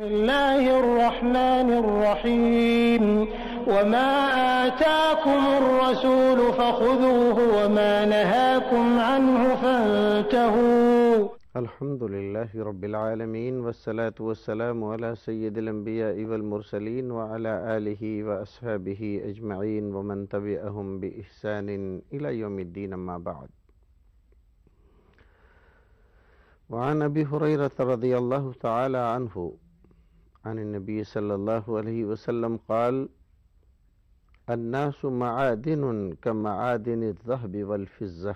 بسم الله الرحمن الرحيم وما آتاكم الرسول فخذوه وما نهاكم عنه فانتهوا الحمد لله رب العالمين والصلاة والسلام على سيد الأنبياء والمرسلين وعلى آله وأصحابه أجمعين ومن تبعهم بإحسان إلى يوم الدين ما بعد وعن أبي هريرة رضي الله تعالى عنه عن النبي صلى الله عليه وسلم قال الناس معادن كمعادن الذهب والفزة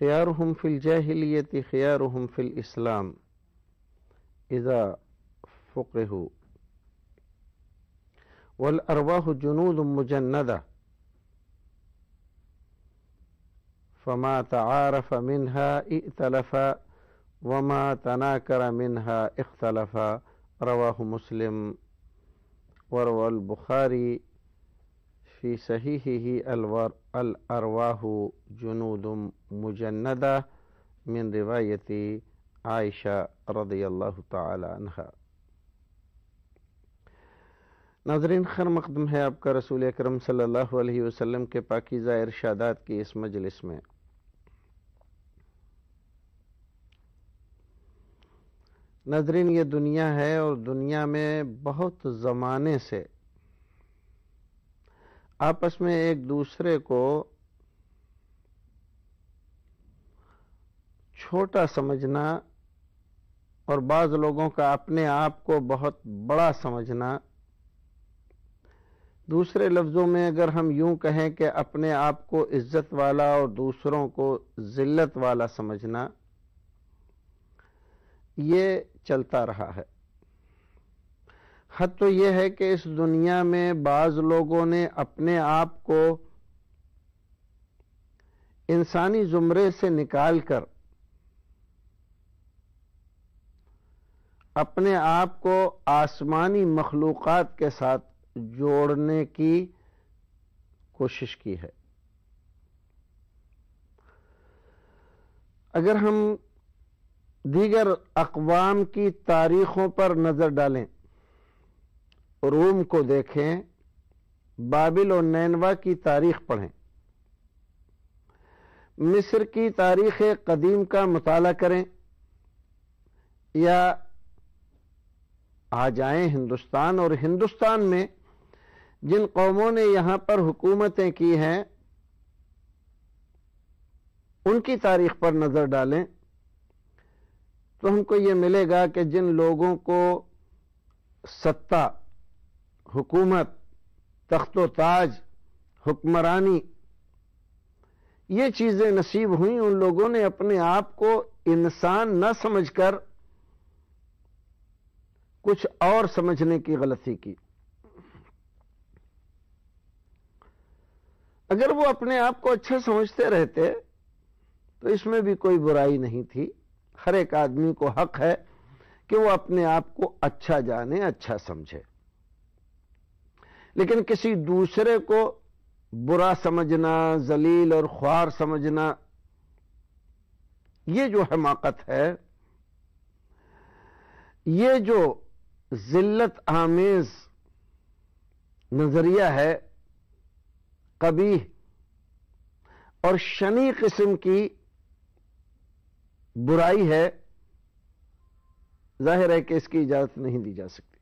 خيارهم في الجاهلية خيارهم في الإسلام إذا فقهوا والأرواح جنود مجندة فما تعارف منها ائتلف वमा तना कर मिनहा इख्तलफ़ा रवाह मुस्लिम वरवल बुखारी फ़ी सही ही अलवर अलरवाह जुनूदम मुजन्नदा मिन रिवायती आयशा रदी अल्लाह तहा नाजरीन खर मकदम है आपका रसूल अक्रम सल्लल्लाहु अलैहि वसल्लम के पाकिज़ा इरशादात की इस मजलिस में नजरिन ये दुनिया है और दुनिया में बहुत ज़माने से आपस में एक दूसरे को छोटा समझना और बाज़ लोगों का अपने आप को बहुत बड़ा समझना दूसरे लफ्ज़ों में अगर हम यूं कहें कि अपने आप को इज़्ज़त वाला और दूसरों को ज़िल्लत वाला समझना ये चलता रहा है हद तो यह है कि इस दुनिया में बाज लोगों ने अपने आप को इंसानी जुमरे से निकाल कर अपने आप को आसमानी मखलूकत के साथ जोड़ने की कोशिश की है अगर हम दीगर अकवाम की तारीखों पर नज़र डालें रोम को देखें बाबिल और नैनवा की तारीख पढ़ें मिस्र की तारीख कदीम का मताल करें या आ जाए हिंदुस्तान और हिंदुस्तान में जिन कौमों ने यहां पर हुकूमतें की हैं उनकी तारीख पर नज़र डालें तो हमको ये मिलेगा कि जिन लोगों को सत्ता हुकूमत तख्तो ताज हुक्मरानी ये चीज़ें नसीब हुई उन लोगों ने अपने आप को इंसान न समझकर कुछ और समझने की गलती की अगर वो अपने आप को अच्छा समझते रहते तो इसमें भी कोई बुराई नहीं थी हर एक आदमी को हक है कि वो अपने आप को अच्छा जाने अच्छा समझे लेकिन किसी दूसरे को बुरा समझना जलील और ख्वार समझना ये जो हमाकत है ये जो जिल्लत आमेज नजरिया है कभी और शनि किस्म की बुराई है जाहिर है कि इसकी इजाजत नहीं दी जा सकती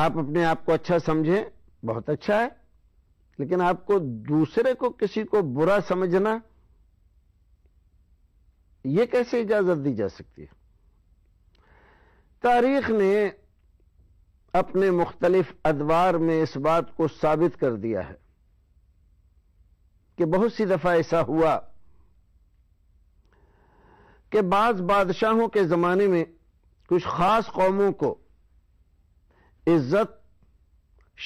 आप अपने आप को अच्छा समझें बहुत अच्छा है लेकिन आपको दूसरे को किसी को बुरा समझना यह कैसे इजाजत दी जा सकती है तारीख ने अपने मुख्तलिफ अदवार में इस बात को साबित कर दिया है कि बहुत सी दफा ऐसा हुआ कि बाज बादशाहों के ज़माने में कुछ ख़ास कौमों को इज्जत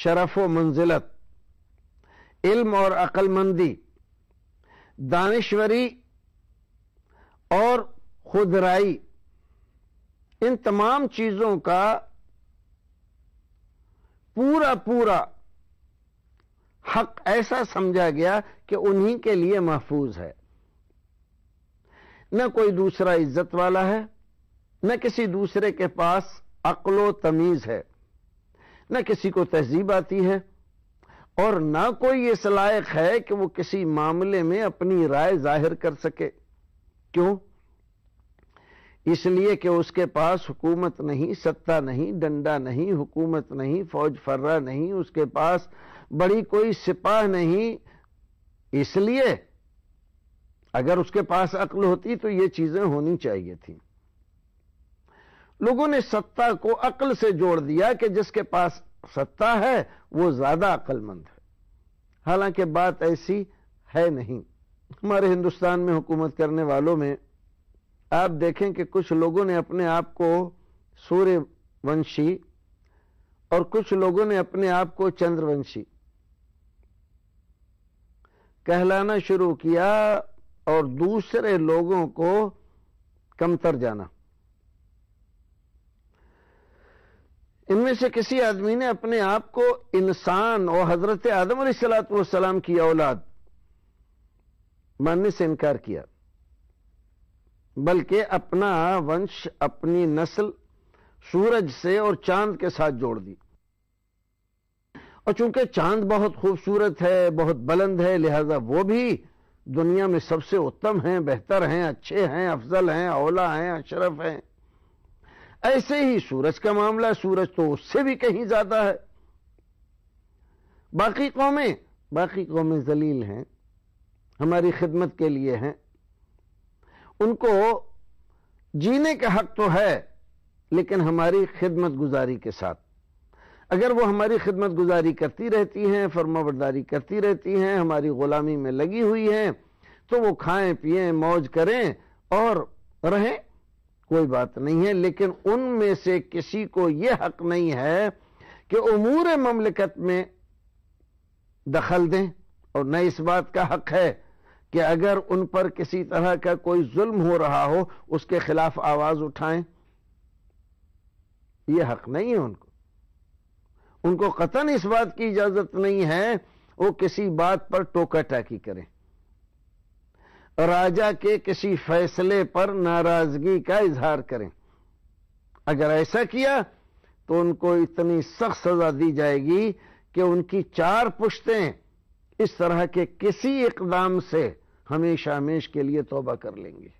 शरफ व मंजिलत इल्म और अकलमंदी दानश्वरी और खुदराई इन तमाम चीज़ों का पूरा पूरा हक ऐसा समझा गया कि उन्हीं के लिए महफूज है न कोई दूसरा इज्जत वाला है न किसी दूसरे के पास अकलो तमीज है न किसी को तहजीब आती है और ना कोई इस लायक है कि वो किसी मामले में अपनी राय जाहिर कर सके क्यों इसलिए कि उसके पास हुकूमत नहीं सत्ता नहीं डंडा नहीं हुकूमत नहीं फौज फर्रा नहीं उसके पास बड़ी कोई सिपाह नहीं इसलिए अगर उसके पास अक्ल होती तो ये चीजें होनी चाहिए थी लोगों ने सत्ता को अक्ल से जोड़ दिया कि जिसके पास सत्ता है वो ज्यादा अक्लमंद है हालांकि बात ऐसी है नहीं हमारे हिंदुस्तान में हुकूमत करने वालों में आप देखें कि कुछ लोगों ने अपने आप को सूर्यवंशी और कुछ लोगों ने अपने आप को चंद्रवंशी कहलाना शुरू किया और दूसरे लोगों को कमतर जाना इनमें से किसी आदमी ने अपने आप को इंसान और हजरत आदम सलाम की औलाद मानने से इनकार किया बल्कि अपना वंश अपनी नस्ल सूरज से और चांद के साथ जोड़ दी और चूंकि चांद बहुत खूबसूरत है बहुत बुलंद है लिहाजा वो भी दुनिया में सबसे उत्तम हैं बेहतर हैं अच्छे हैं अफजल हैं औला हैं अशरफ हैं ऐसे ही सूरज का मामला सूरज तो उससे भी कहीं ज्यादा है बाकी कौमें बाकी कौमें जलील हैं हमारी खिदमत के लिए हैं उनको जीने का हक तो है लेकिन हमारी खिदमत गुजारी के साथ अगर वो हमारी खिदमत गुजारी करती रहती हैं फर्माबरदारी करती रहती हैं हमारी ग़ुलामी में लगी हुई हैं तो वो खाएं पिए मौज करें और रहें कोई बात नहीं है लेकिन उनमें से किसी को ये हक नहीं है कि उमूर ममलिकत में दखल दें और न इस बात का हक है कि अगर उन पर किसी तरह का कोई जुल्म हो रहा हो उसके खिलाफ आवाज उठाएं ये हक नहीं है उनको उनको कतन इस बात की इजाजत नहीं है वो किसी बात पर टोका टाकी करें राजा के किसी फैसले पर नाराजगी का इजहार करें अगर ऐसा किया तो उनको इतनी सख्त सजा दी जाएगी कि उनकी चार पुश्तें इस तरह के किसी इकदाम से हमेशा हमेश के लिए तोबा कर लेंगे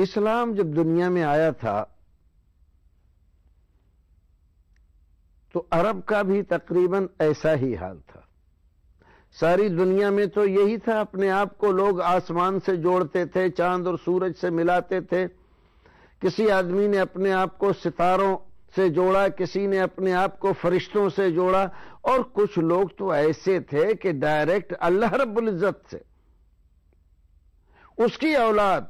इस्लाम जब दुनिया में आया था तो अरब का भी तकरीबन ऐसा ही हाल था सारी दुनिया में तो यही था अपने आप को लोग आसमान से जोड़ते थे चांद और सूरज से मिलाते थे किसी आदमी ने अपने आप को सितारों से जोड़ा किसी ने अपने आप को फरिश्तों से जोड़ा और कुछ लोग तो ऐसे थे कि डायरेक्ट अल्लाह रब्बुल इज़्ज़त से उसकी औलाद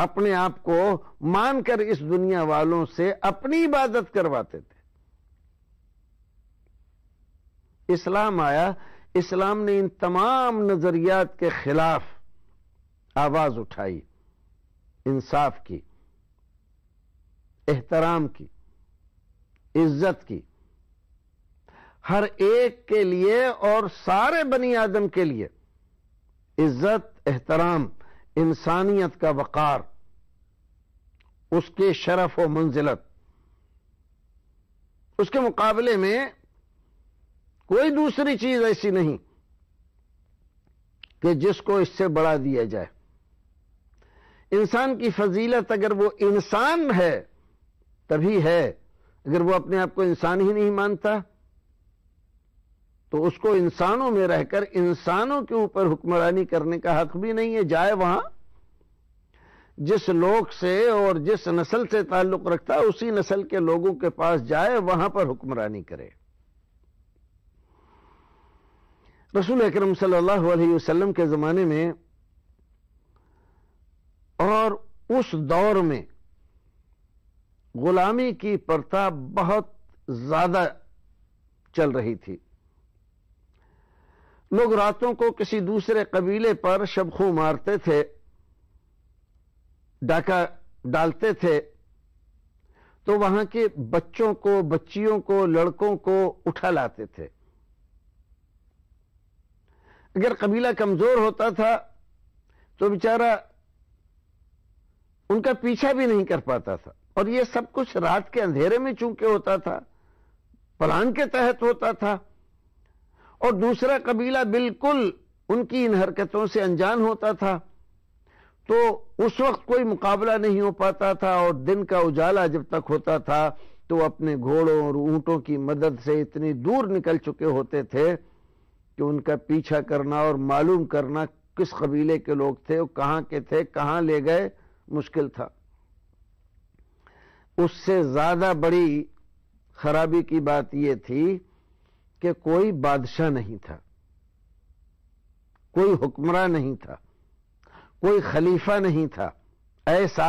अपने आप को मानकर इस दुनिया वालों से अपनी इबादत करवाते थे इस्लाम आया इस्लाम ने इन तमाम नजरियात के खिलाफ आवाज उठाई इंसाफ की एहतराम की इज्जत की हर एक के लिए और सारे बनी आदम के लिए इज्जत एहतराम इंसानियत का वक़ार उसके शरफ व मंजिलत उसके मुकाबले में कोई दूसरी चीज ऐसी नहीं कि जिसको इससे बढ़ा दिया जाए इंसान की फजीलत अगर वो इंसान है तभी है अगर वो अपने आप को इंसान ही नहीं मानता तो उसको इंसानों में रहकर इंसानों के ऊपर हुक्मरानी करने का हक भी नहीं है जाए वहां जिस लोग से और जिस नस्ल से ताल्लुक रखता है उसी नस्ल के लोगों के पास जाए वहां पर हुक्मरानी करे रसूल अक्रम सल्लल्लाहु अलैहि वसल्लम के ज़माने में और उस दौर में गुलामी की प्रथा बहुत ज़्यादा चल रही थी लोग रातों को किसी दूसरे कबीले पर शबखू मारते थे डाका डालते थे तो वहां के बच्चों को बच्चियों को लड़कों को उठा लाते थे अगर कबीला कमजोर होता था तो बेचारा उनका पीछा भी नहीं कर पाता था और यह सब कुछ रात के अंधेरे में चूंके होता था प्लान के तहत होता था और दूसरा कबीला बिल्कुल उनकी इन हरकतों से अनजान होता था तो उस वक्त कोई मुकाबला नहीं हो पाता था और दिन का उजाला जब तक होता था तो अपने घोड़ों और ऊंटों की मदद से इतनी दूर निकल चुके होते थे कि उनका पीछा करना और मालूम करना किस कबीले के लोग थे और कहां के थे कहां ले गए मुश्किल था उससे ज्यादा बड़ी खराबी की बात यह थी कि कोई बादशाह नहीं था कोई हुक्मरान नहीं था कोई खलीफा नहीं था ऐसा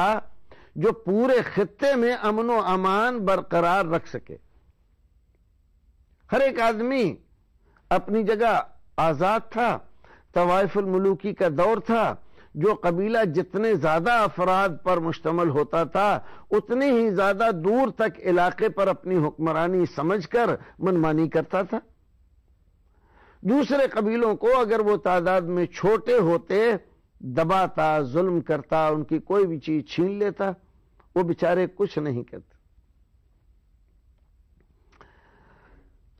जो पूरे खत्ते में अमनो अमान बरकरार रख सके हर एक आदमी अपनी जगह आजाद था तवाइफुल मलूकी का दौर था जो कबीला जितने ज्यादा अफराद पर मुश्तमल होता था उतने ही ज्यादा दूर तक इलाके पर अपनी हुक्मरानी समझकर मनमानी करता था दूसरे कबीलों को अगर वो तादाद में छोटे होते दबाता जुल्म करता उनकी कोई भी चीज छीन लेता वो बेचारे कुछ नहीं कहते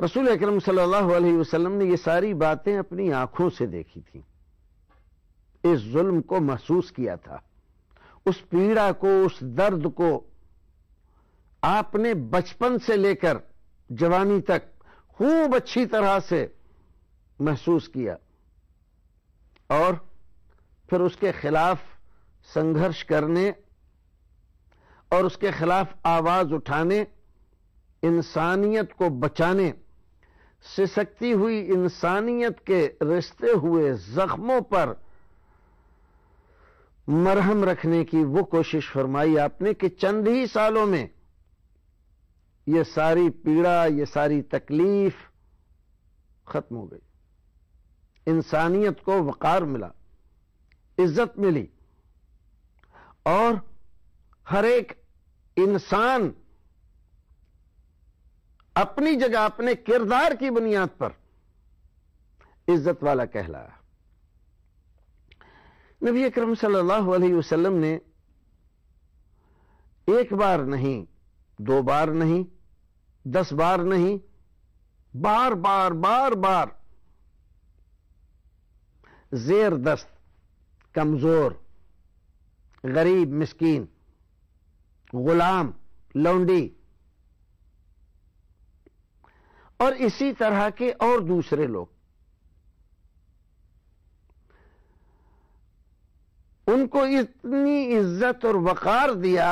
रसूल अक्रम सल्लल्लाहु अलैहि वसल्लम ने ये सारी बातें अपनी आंखों से देखी थी इस जुल्म को महसूस किया था उस पीड़ा को उस दर्द को आपने बचपन से लेकर जवानी तक खूब अच्छी तरह से महसूस किया और फिर उसके खिलाफ संघर्ष करने और उसके खिलाफ आवाज उठाने इंसानियत को बचाने सिसकती हुई इंसानियत के रिश्ते हुए जख्मों पर मरहम रखने की वो कोशिश फरमाई आपने कि चंद ही सालों में ये सारी पीड़ा ये सारी तकलीफ खत्म हो गई इंसानियत को वकार मिला इज्जत मिली और हर एक इंसान अपनी जगह अपने किरदार की बुनियाद पर इज्जत वाला कहलाया नबी अकरम सल्लल्लाहु अलैहि वसल्लम ने एक बार नहीं दो बार नहीं दस बार नहीं बार बार बार बार जेर दस्त कमजोर गरीब मिस्कीन गुलाम लौंडी और इसी तरह के और दूसरे लोग उनको इतनी इज्जत और वक़ार दिया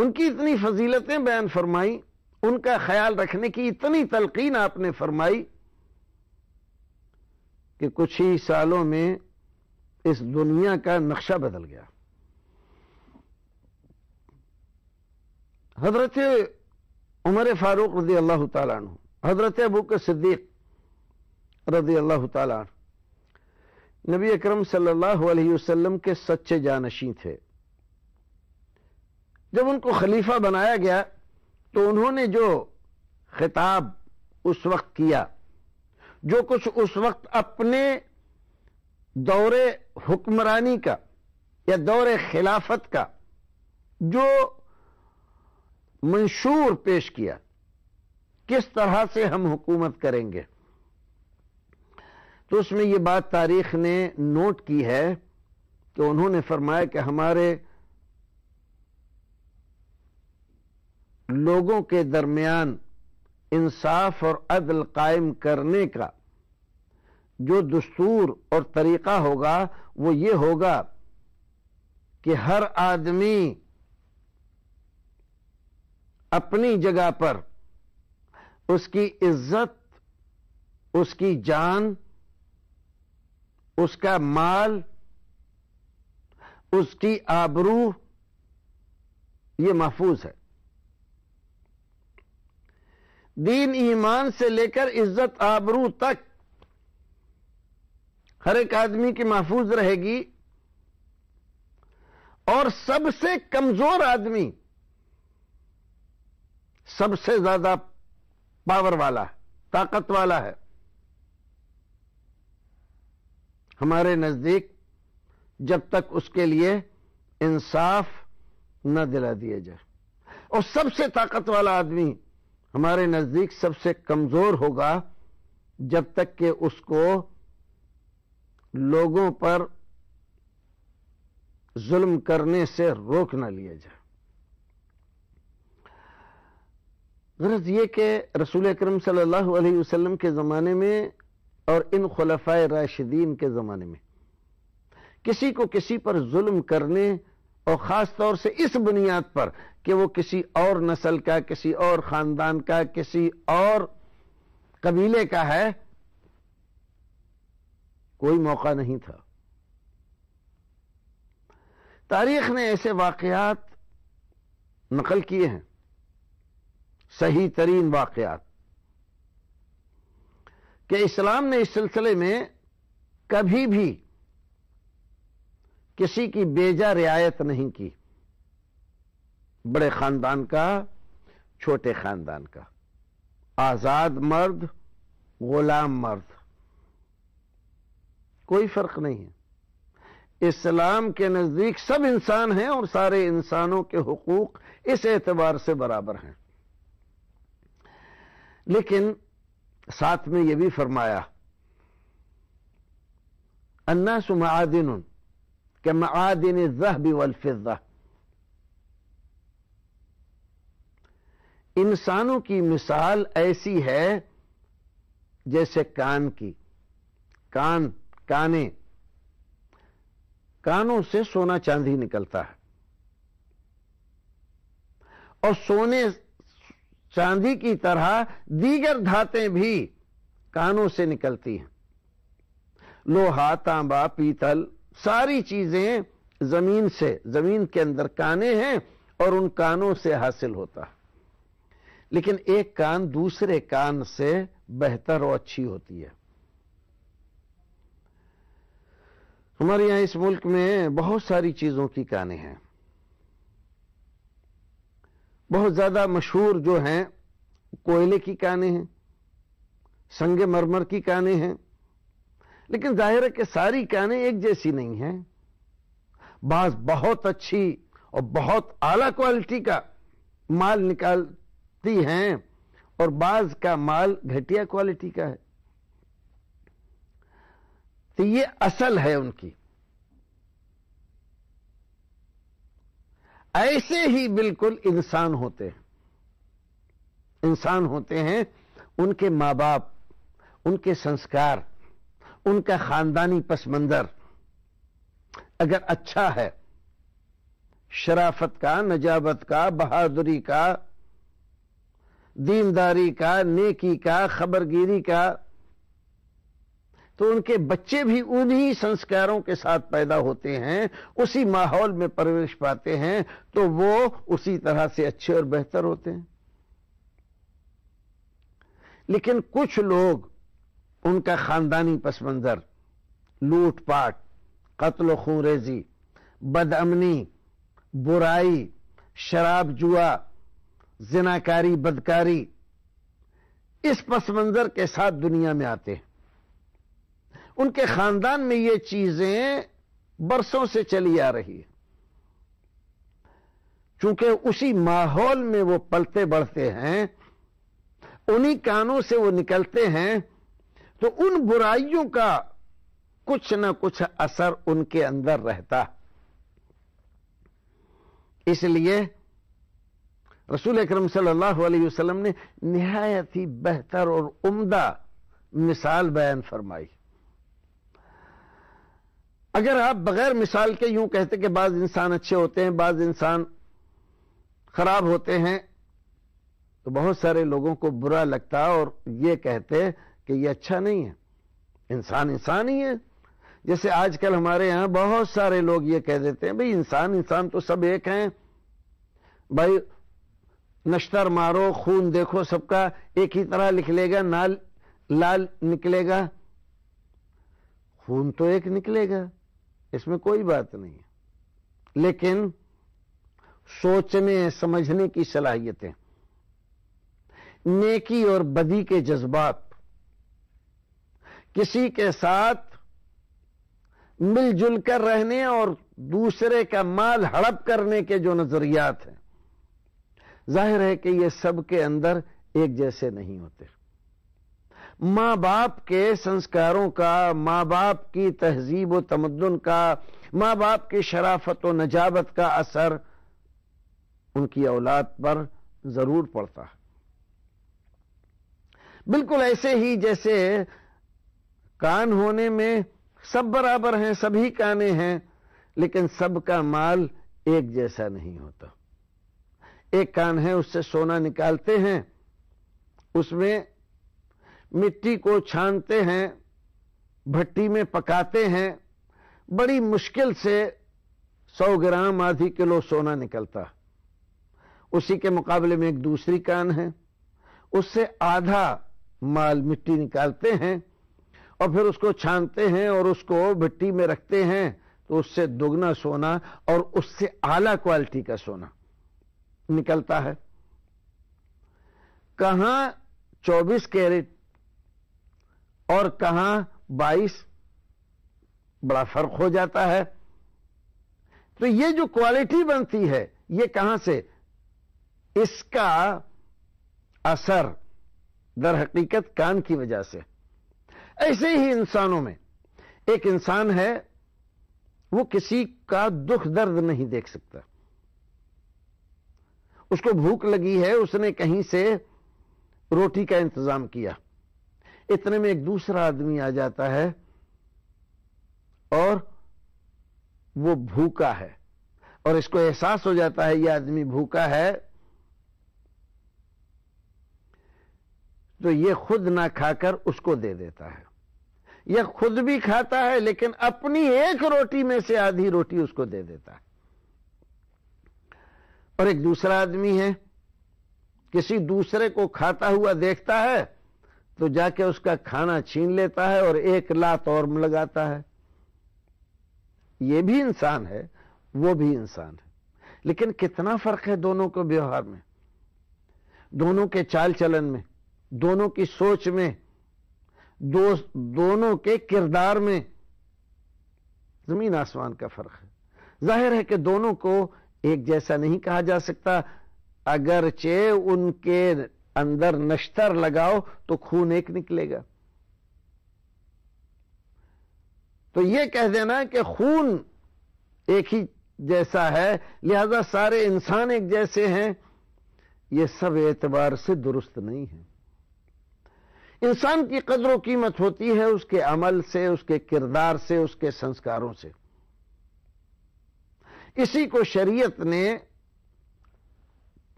उनकी इतनी फजीलतें बयान फरमाई उनका ख्याल रखने की इतनी तलकीन आपने फरमाई कि कुछ ही सालों में इस दुनिया का नक्शा बदल गया हजरत उमर फारूक रजी अल्लाह तु हजरत अबूक सिद्दीक रजी अल्लाह तु नबी अकरम सल्लल्लाहु अलैहि वसल्लम के सच्चे जानशी थे जब उनको खलीफा बनाया गया तो उन्होंने जो खिताब उस वक्त किया जो कुछ उस वक्त अपने दौर हुक्मरानी का या दौर खिलाफत का जो मंशूर पेश किया किस तरह से हम हुकूमत करेंगे तो उसमें यह बात तारीख ने नोट की है कि उन्होंने फरमाया कि हमारे लोगों के दरमियान इंसाफ और अदल कायम करने का जो दस्तूर और तरीका होगा वो ये होगा कि हर आदमी अपनी जगह पर उसकी इज्जत उसकी जान उसका माल उसकी आबरू ये महफूज है दीन ईमान से लेकर इज्जत आबरू तक हर एक आदमी की महफूज रहेगी और सबसे कमजोर आदमी सबसे ज्यादा पावर वाला है ताकत वाला है हमारे नज़दीक जब तक उसके लिए इंसाफ न दिला दिया जाए और सबसे ताकत वाला आदमी हमारे नज़दीक सबसे कमज़ोर होगा जब तक कि उसको लोगों पर जुल्म करने से रोक ना लिया जाए गरज ये कि रसूल अक्रम सल्लल्लाहु अलैहि वसल्लम के ज़माने में और इन खलफा राशिदीन के ज़माने में किसी को किसी पर जुल्म करने और ख़ास तौर से इस बुनियाद पर कि वो किसी और नस्ल का किसी और ख़ानदान का किसी और कबीले का है कोई मौका नहीं था तारीख ने ऐसे वाकयात नकल किए हैं सही तरीन वाकयात कि इस्लाम ने इस सिलसिले में कभी भी किसी की बेजा रियायत नहीं की बड़े खानदान का छोटे खानदान का आजाद मर्द गुलाम मर्द कोई फर्क नहीं है इस्लाम के नजदीक सब इंसान हैं और सारे इंसानों के हकूक इस एतबार से बराबर हैं लेकिन साथ में यह भी फरमाया अन्ना सुमादिन के जह भी वलफिज इंसानों की मिसाल ऐसी है जैसे कान की कान काने कानों से सोना चांदी निकलता है और सोने चांदी की तरह दीगर धातें भी कानों से निकलती हैं लोहा तांबा पीतल सारी चीजें जमीन से जमीन के अंदर काने हैं और उन कानों से हासिल होता है लेकिन एक कान दूसरे कान से बेहतर और अच्छी होती है हमारे यहां इस मुल्क में बहुत सारी चीजों की काने हैं बहुत ज़्यादा मशहूर जो हैं कोयले की काने हैं संग मरमर की काने हैं लेकिन जाहिर है कि सारी कानें एक जैसी नहीं हैं बाज बहुत अच्छी और बहुत आला क्वालिटी का माल निकालती हैं और बाज का माल घटिया क्वालिटी का है तो ये असल है उनकी ऐसे ही बिल्कुल इंसान होते हैं इंसान होते हैं उनके माँ बाप उनके संस्कार उनका खानदानी पस मंजर अगर अच्छा है शराफत का नजाबत का बहादुरी का दीनदारी का नेकी का खबरगिरी का तो उनके बच्चे भी उन्हीं संस्कारों के साथ पैदा होते हैं उसी माहौल में प्रवेश पाते हैं तो वो उसी तरह से अच्छे और बेहतर होते हैं लेकिन कुछ लोग उनका खानदानी पस मंजर लूटपाट कत्ल खूरेजी बदअमनी बुराई शराब जुआ जिनाकारी बदकारी इस पस मंजर के साथ दुनिया में आते हैं उनके खानदान में ये चीजें बरसों से चली आ रही है चूंकि उसी माहौल में वो पलते बढ़ते हैं उन्हीं कानों से वो निकलते हैं तो उन बुराइयों का कुछ ना कुछ असर उनके अंदर रहता इसलिए रसूल अक्रम सल्लल्लाहु वसल्लम ने निहायत ही बेहतर और उम्दा मिसाल बयान फरमाई अगर आप बगैर मिसाल के यूं कहते कि बाज इंसान अच्छे होते हैं बाज इंसान खराब होते हैं तो बहुत सारे लोगों को बुरा लगता और ये कहते कि ये अच्छा नहीं है इंसान इंसान ही है जैसे आजकल हमारे यहां बहुत सारे लोग ये कह देते हैं भाई इंसान इंसान तो सब एक हैं भाई नश्तर मारो खून देखो सबका एक ही तरह लिख लेगा नाल लाल निकलेगा खून तो एक निकलेगा इसमें कोई बात नहीं है लेकिन सोचने समझने की सलाहियतें नेकी और बदी के जज्बात किसी के साथ मिलजुल कर रहने और दूसरे का माल हड़प करने के जो नजरियात हैं जाहिर है कि ये सबके अंदर एक जैसे नहीं होते माँ बाप के संस्कारों का माँ बाप की तहजीब व तमदन का माँ बाप की शराफत व नजाबत का असर उनकी औलाद पर जरूर पड़ता है बिल्कुल ऐसे ही जैसे कान होने में सब बराबर हैं सभी काने हैं लेकिन सबका माल एक जैसा नहीं होता एक कान है उससे सोना निकालते हैं उसमें मिट्टी को छानते हैं भट्टी में पकाते हैं बड़ी मुश्किल से 100 ग्राम आधी किलो सोना निकलता उसी के मुकाबले में एक दूसरी कान है उससे आधा माल मिट्टी निकालते हैं और फिर उसको छानते हैं और उसको भट्टी में रखते हैं तो उससे दुगना सोना और उससे आला क्वालिटी का सोना निकलता है कहां 24 कैरेट और कहा बाईस बड़ा फर्क हो जाता है तो ये जो क्वालिटी बनती है ये कहां से इसका असर दर हकीकत कान की वजह से ऐसे ही इंसानों में एक इंसान है वो किसी का दुख दर्द नहीं देख सकता उसको भूख लगी है उसने कहीं से रोटी का इंतजाम किया इतने में एक दूसरा आदमी आ जाता है और वो भूखा है और इसको एहसास हो जाता है ये आदमी भूखा है तो ये खुद ना खाकर उसको दे देता है यह खुद भी खाता है लेकिन अपनी एक रोटी में से आधी रोटी उसको दे देता है और एक दूसरा आदमी है किसी दूसरे को खाता हुआ देखता है तो जाके उसका खाना छीन लेता है और एक लात और लगाता है ये भी इंसान है वो भी इंसान है लेकिन कितना फर्क है दोनों के व्यवहार में दोनों के चाल चलन में दोनों की सोच में दो, दोनों के किरदार में जमीन आसमान का फर्क है जाहिर है कि दोनों को एक जैसा नहीं कहा जा सकता अगरचे उनके अंदर नश्तर लगाओ तो खून एक निकलेगा तो यह कह देना कि खून एक ही जैसा है लिहाजा सारे इंसान एक जैसे हैं यह सब एतबार से दुरुस्त नहीं है इंसान की कदर कीमत होती है उसके अमल से उसके किरदार से उसके संस्कारों से इसी को शरीयत ने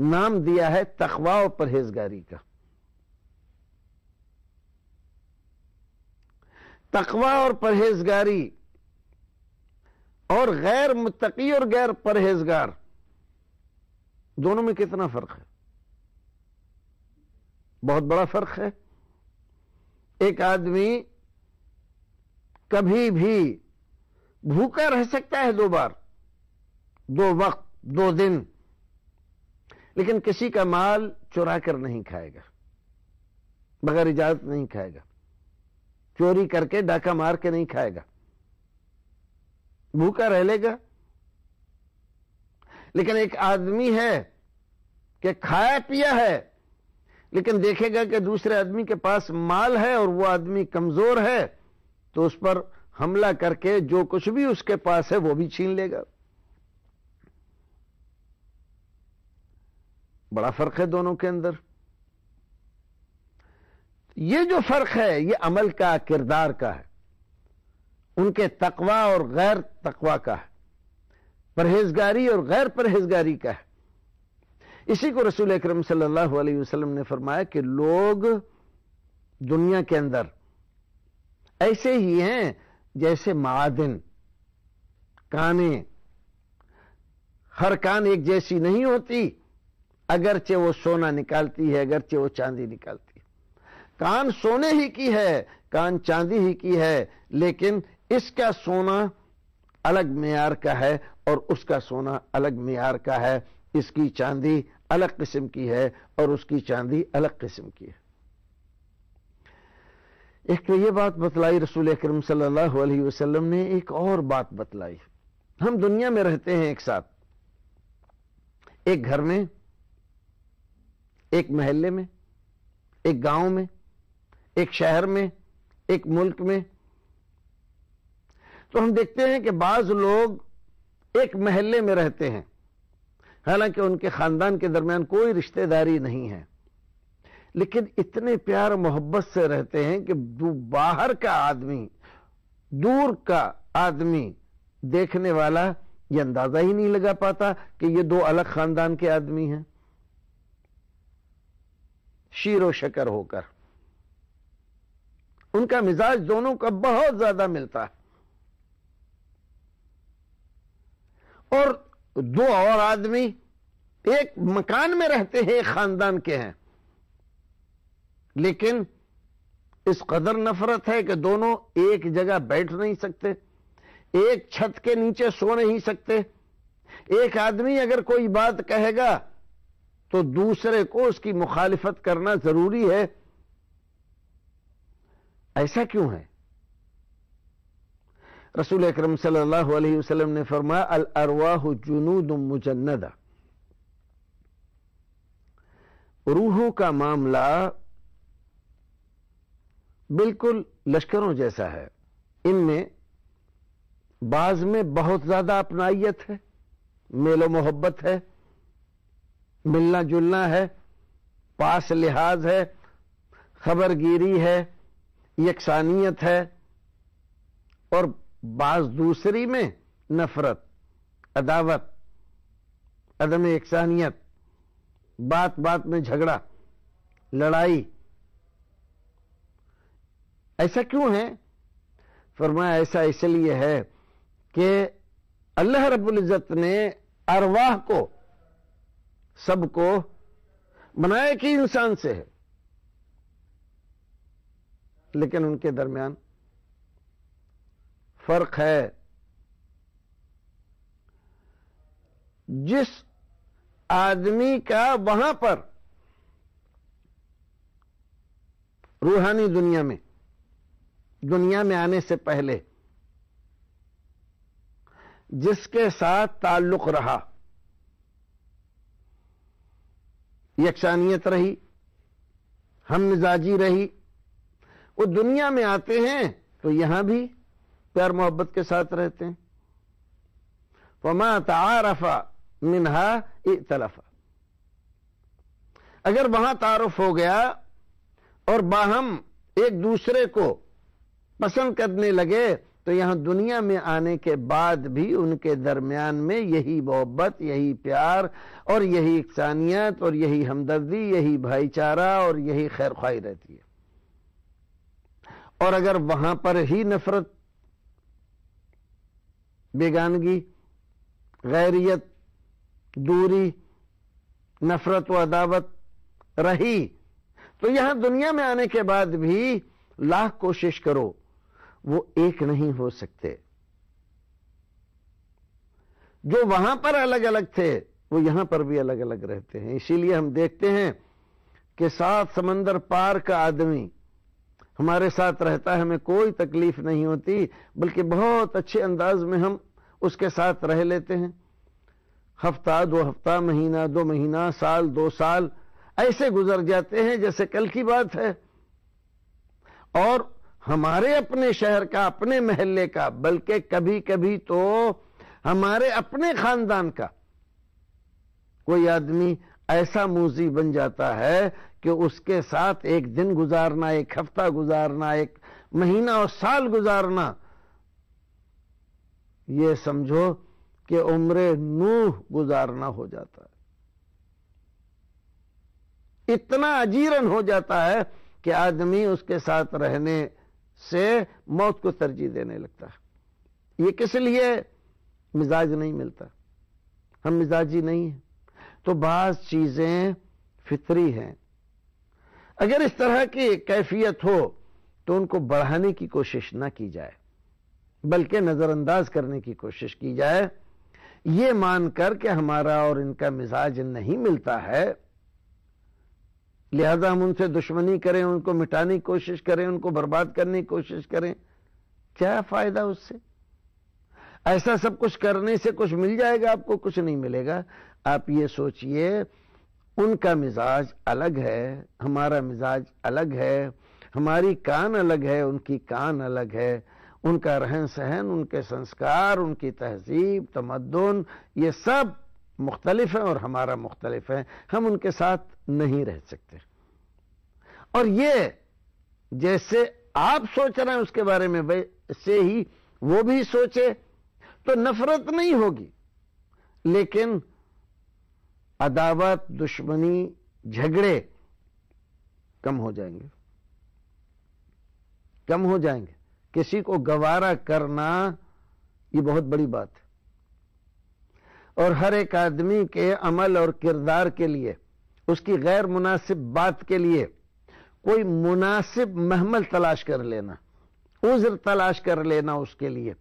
नाम दिया है तखवा और परहेजगारी का तखवा और परहेजगारी और गैर मुतकी और गैर परहेजगार दोनों में कितना फर्क है बहुत बड़ा फर्क है एक आदमी कभी भी भूखा रह सकता है दो बार दो वक्त दो दिन लेकिन किसी का माल चुरा कर नहीं खाएगा बगैर इजाजत नहीं खाएगा चोरी करके डाका मार के नहीं खाएगा भूखा रह लेगा लेकिन एक आदमी है कि खाया पिया है लेकिन देखेगा कि दूसरे आदमी के पास माल है और वो आदमी कमजोर है तो उस पर हमला करके जो कुछ भी उसके पास है वो भी छीन लेगा बड़ा फर्क है दोनों के अंदर ये जो फर्क है ये अमल का किरदार का है उनके तकवा और गैर तकवा का है परहेजगारी और गैर परहेजगारी का है इसी को रसूल अक्रम सल्लल्लाहु अलैहि वसल्लम ने फरमाया कि लोग दुनिया के अंदर ऐसे ही हैं जैसे मादिन काने हर कान एक जैसी नहीं होती अगरचे वो सोना निकालती है अगरचे वो चांदी निकालती है कान सोने ही की है कान चांदी ही की है लेकिन इसका सोना अलग मैार का है और उसका सोना अलग मैार का है इसकी चांदी अलग किस्म की है और उसकी चांदी अलग किस्म की है एक तो ये बात बतलाई रसूल अक्रम सल्लल्लाहु वसल्लम ने एक और बात बतलाई हम दुनिया में रहते हैं एक साथ एक घर में एक महल्ले में एक गांव में एक शहर में एक मुल्क में तो हम देखते हैं कि बाज लोग एक महल्ले में रहते हैं हालांकि उनके खानदान के दरमियान कोई रिश्तेदारी नहीं है लेकिन इतने प्यार मोहब्बत से रहते हैं कि बाहर का आदमी दूर का आदमी देखने वाला ये अंदाजा ही नहीं लगा पाता कि ये दो अलग खानदान के आदमी हैं शीरो शकर होकर उनका मिजाज दोनों का बहुत ज्यादा मिलता है और दो और आदमी एक मकान में रहते हैं एक खानदान के हैं लेकिन इस कदर नफरत है कि दोनों एक जगह बैठ नहीं सकते एक छत के नीचे सो नहीं सकते एक आदमी अगर कोई बात कहेगा तो दूसरे को उसकी मुखालिफत करना जरूरी है ऐसा क्यों है रसूल अक्रम सल्लाम ने फरमाया अल अरवाह जुनूद मुजन्नदा रूहों का मामला बिल्कुल लश्करों जैसा है इनमें बाज में बहुत ज्यादा अपनाइत है मेलो मोहब्बत है मिलना जुलना है पास लिहाज है खबरगिरी है यकसानियत है और बाज दूसरी में नफरत अदावत अदम यकसानियत बात बात में झगड़ा लड़ाई ऐसा क्यों है फरमाया ऐसा इसलिए है कि अल्लाह रब्बुल इज़्ज़त ने अरवाह को सबको बनाए कि इंसान से है लेकिन उनके दरमियान फर्क है जिस आदमी का वहां पर रूहानी दुनिया में दुनिया में आने से पहले जिसके साथ ताल्लुक रहा यकसानियत रही हम मिजाजी रही वो दुनिया में आते हैं तो यहां भी प्यार मोहब्बत के साथ रहते हैं फमा तारफा मिनहा तलफा अगर वहां तारफ हो गया और बाहम एक दूसरे को पसंद करने लगे तो यहाँ दुनिया में आने के बाद भी उनके दरमियान में यही मोहब्बत यही प्यार और यही इकसानियत और यही हमदर्दी यही भाईचारा और यही खैर खाई रहती है और अगर वहां पर ही नफरत बेगानगी गैरियत दूरी नफरत व अदावत रही तो यहां दुनिया में आने के बाद भी लाख कोशिश करो वो एक नहीं हो सकते जो वहां पर अलग अलग थे वो यहां पर भी अलग अलग रहते हैं इसीलिए हम देखते हैं कि सात समंदर पार का आदमी हमारे साथ रहता है हमें कोई तकलीफ नहीं होती बल्कि बहुत अच्छे अंदाज में हम उसके साथ रह लेते हैं हफ्ता दो हफ्ता महीना दो महीना साल दो साल ऐसे गुजर जाते हैं जैसे कल की बात है और हमारे अपने शहर का अपने महल्ले का बल्कि कभी कभी तो हमारे अपने खानदान का कोई आदमी ऐसा मूजी बन जाता है कि उसके साथ एक दिन गुजारना एक हफ्ता गुजारना एक महीना और साल गुजारना ये समझो कि उम्र नूह गुजारना हो जाता है इतना अजीरन हो जाता है कि आदमी उसके साथ रहने से मौत को तरजीह देने लगता है ये किस लिए मिजाज नहीं मिलता हम मिजाजी नहीं हैं तो बाज चीजें फितरी हैं अगर इस तरह की कैफियत हो तो उनको बढ़ाने की कोशिश ना की जाए बल्कि नजरअंदाज करने की कोशिश की जाए ये मानकर कि हमारा और इनका मिजाज नहीं मिलता है लिहाजा हम उनसे दुश्मनी करें उनको मिटाने की कोशिश करें उनको बर्बाद करने की कोशिश करें क्या फायदा उससे ऐसा सब कुछ करने से कुछ मिल जाएगा आपको कुछ नहीं मिलेगा आप ये सोचिए उनका मिजाज अलग है हमारा मिजाज अलग है हमारी कान अलग है उनकी कान अलग है उनका रहन सहन उनके संस्कार उनकी तहजीब तमद्दन ये सब मुख्तलिफ हैं और हमारा मुख्तलिफ है हम उनके साथ नहीं रह सकते और ये जैसे आप सोच रहे हैं उसके बारे में वैसे ही वो भी सोचे तो नफरत नहीं होगी लेकिन अदावत दुश्मनी झगड़े कम हो जाएंगे कम हो जाएंगे किसी को गवारा करना ये बहुत बड़ी बात है और हर एक आदमी के अमल और किरदार के लिए उसकी गैर मुनासिब बात के लिए कोई मुनासिब महमल तलाश कर लेना उज्र तलाश कर लेना उसके लिए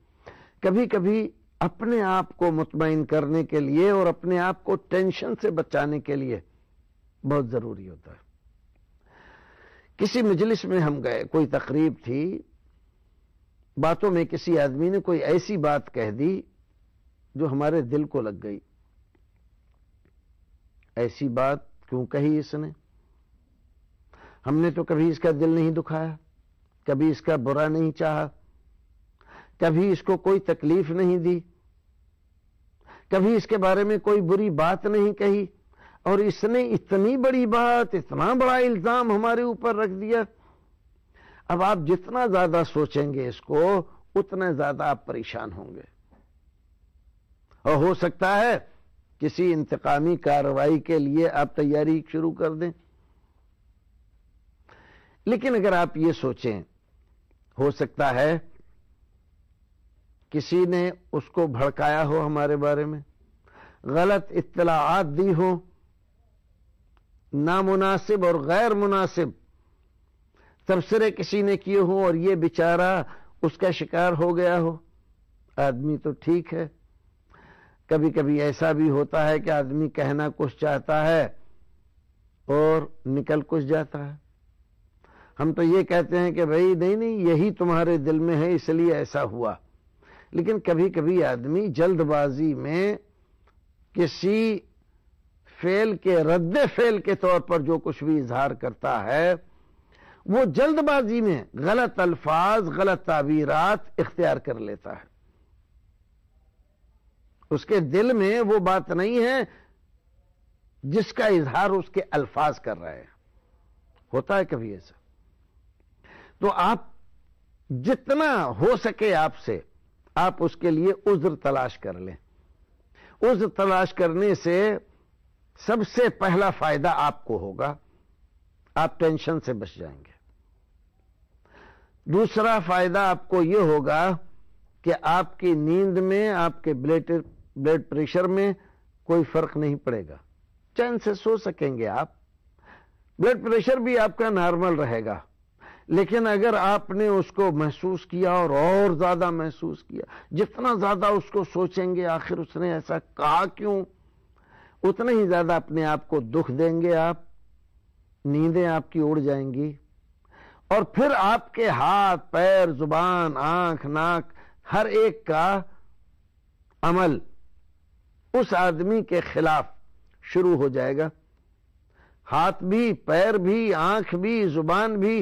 कभी कभी अपने आप को मुतमिन करने के लिए और अपने आप को टेंशन से बचाने के लिए बहुत ज़रूरी होता है किसी मजलिस में हम गए कोई तकरीब थी बातों में किसी आदमी ने कोई ऐसी बात कह दी जो हमारे दिल को लग गई ऐसी बात क्यों कही इसने हमने तो कभी इसका दिल नहीं दुखाया कभी इसका बुरा नहीं चाहा कभी इसको कोई तकलीफ नहीं दी कभी इसके बारे में कोई बुरी बात नहीं कही और इसने इतनी बड़ी बात इतना बड़ा इल्जाम हमारे ऊपर रख दिया अब आप जितना ज्यादा सोचेंगे इसको उतना ज्यादा आप परेशान होंगे और हो सकता है किसी इंतकामी कार्रवाई के लिए आप तैयारी शुरू कर दें लेकिन अगर आप ये सोचें हो सकता है किसी ने उसको भड़काया हो हमारे बारे में गलत इतलाआत दी हो नामुनासिब और गैर मुनासिब तबसरे किसी ने किए हो और ये बेचारा उसका शिकार हो गया हो आदमी तो ठीक है कभी कभी ऐसा भी होता है कि आदमी कहना कुछ चाहता है और निकल कुछ जाता है हम तो ये कहते हैं कि भाई नहीं नहीं यही तुम्हारे दिल में है इसलिए ऐसा हुआ लेकिन कभी कभी आदमी जल्दबाजी में किसी फेल के रद्द फेल के तौर पर जो कुछ भी इजहार करता है वो जल्दबाजी में गलत अल्फाज गलत ताबीरात इख्तियार कर लेता है उसके दिल में वो बात नहीं है जिसका इजहार उसके अल्फाज कर रहे हैं होता है कभी ऐसा तो आप जितना हो सके आपसे आप उसके लिए उज्र तलाश कर लें उज्र तलाश करने से सबसे पहला फायदा आपको होगा आप टेंशन से बच जाएंगे दूसरा फायदा आपको यह होगा कि आपकी नींद में आपके ब्लेटर ब्लड प्रेशर में कोई फर्क नहीं पड़ेगा चैन से सो सकेंगे आप ब्लड प्रेशर भी आपका नॉर्मल रहेगा लेकिन अगर आपने उसको महसूस किया और और ज्यादा महसूस किया जितना ज्यादा उसको सोचेंगे आखिर उसने ऐसा कहा क्यों उतने ही ज्यादा अपने आप को दुख देंगे आप नींदें आपकी उड़ जाएंगी और फिर आपके हाथ पैर जुबान आंख नाक हर एक का अमल उस आदमी के खिलाफ शुरू हो जाएगा हाथ भी पैर भी आंख भी जुबान भी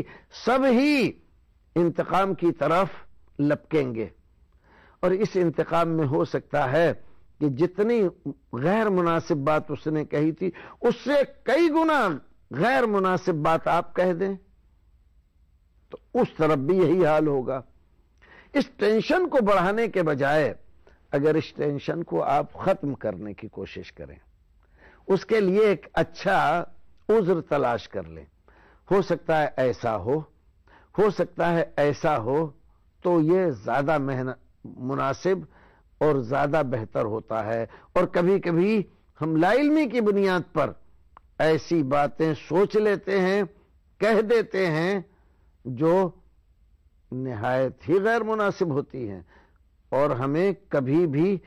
सब ही इंतकाम की तरफ लपकेंगे और इस इंतकाम में हो सकता है कि जितनी गैर मुनासिब बात उसने कही थी उससे कई गुना गैर मुनासिब बात आप कह दें तो उस तरफ भी यही हाल होगा इस टेंशन को बढ़ाने के बजाय अगर इस टेंशन को आप खत्म करने की कोशिश करें उसके लिए एक अच्छा उज्र तलाश कर लें हो सकता है ऐसा हो हो सकता है ऐसा हो तो ये ज्यादा मेहनत मुनासिब और ज्यादा बेहतर होता है और कभी कभी हम लाइलमी की बुनियाद पर ऐसी बातें सोच लेते हैं कह देते हैं जो नहायत ही गैर मुनासिब होती हैं और हमें कभी भी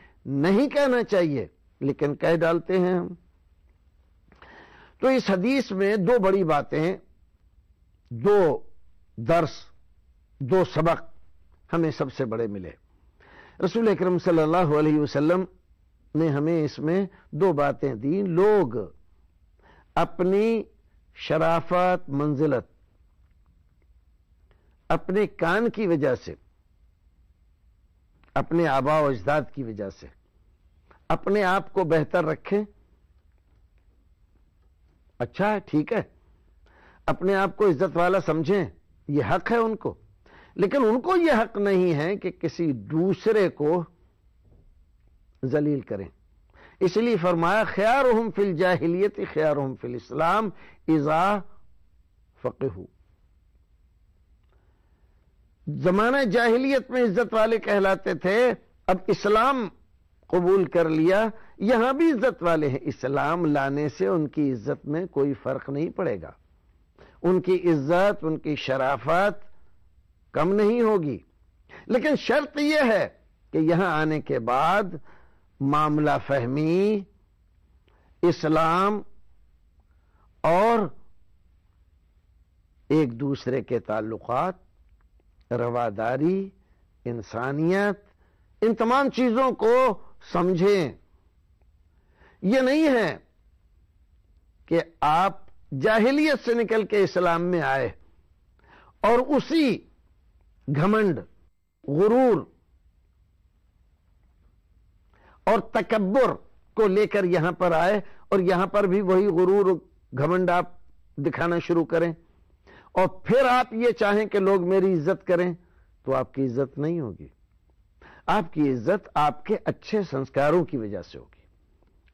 नहीं कहना चाहिए लेकिन कह डालते हैं हम तो इस हदीस में दो बड़ी बातें दो दर्श दो सबक हमें सबसे बड़े मिले रसूल अक्रम सल्लल्लाहु वसल्लम ने हमें इसमें दो बातें दी लोग अपनी शराफत मंजिलत अपने कान की वजह से अपने आबा अजदाद की वजह से अपने आप को बेहतर रखें अच्छा है ठीक है अपने आप को इज्जत वाला समझें यह हक है उनको लेकिन उनको यह हक नहीं है कि किसी दूसरे को जलील करें इसलिए फरमाया ख्यार फिल जाहिलियत ख्यार फिल इस्लाम इज़ा फ़क़हू जमाना जाहिलियत में इज्जत वाले कहलाते थे अब इस्लाम कबूल कर लिया यहां भी इज्जत वाले हैं इस्लाम लाने से उनकी इज्जत में कोई फर्क नहीं पड़ेगा उनकी इज्जत उनकी शराफत कम नहीं होगी लेकिन शर्त यह है कि यहां आने के बाद मामला फहमी इस्लाम और एक दूसरे के ताल्लुकात रवादारी इंसानियत इन तमाम चीजों को समझें यह नहीं है कि आप जाहिलियत से निकल के इस्लाम में आए और उसी घमंड गुरूर और तकबर को लेकर यहां पर आए और यहां पर भी वही गुरूर घमंड आप दिखाना शुरू करें और फिर आप ये चाहें कि लोग मेरी इज्जत करें तो आपकी इज्जत नहीं होगी आपकी इज्जत आपके अच्छे संस्कारों की वजह से होगी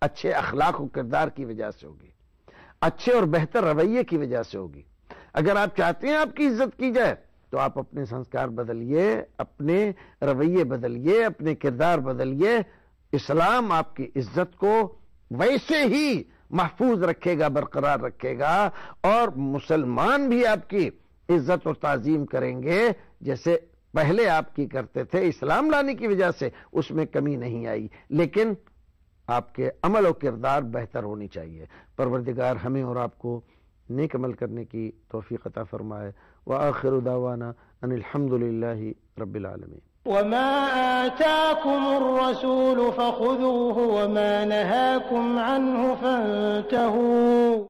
अच्छे अखलाक किरदार की वजह से होगी अच्छे और बेहतर रवैये की वजह से होगी अगर आप चाहते हैं आपकी इज्जत की जाए तो आप अपने संस्कार बदलिए अपने रवैये बदलिए अपने किरदार बदलिए इस्लाम आपकी इज्जत को वैसे ही महफूज रखेगा बरकरार रखेगा और मुसलमान भी आपकी इज्जत और तज़ीम करेंगे जैसे पहले आपकी करते थे इस्लाम लाने की वजह से उसमें कमी नहीं आई लेकिन आपके अमल और किरदार बेहतर होनी चाहिए परवरदिगार हमें और आपको नेक अमल करने की तोफ़ी अता फरमाए व आखिर उदावाना अनिलहमदल रबालमी وما آتاكم الرسول فخذوه وما نهاكم عنه فانتهوا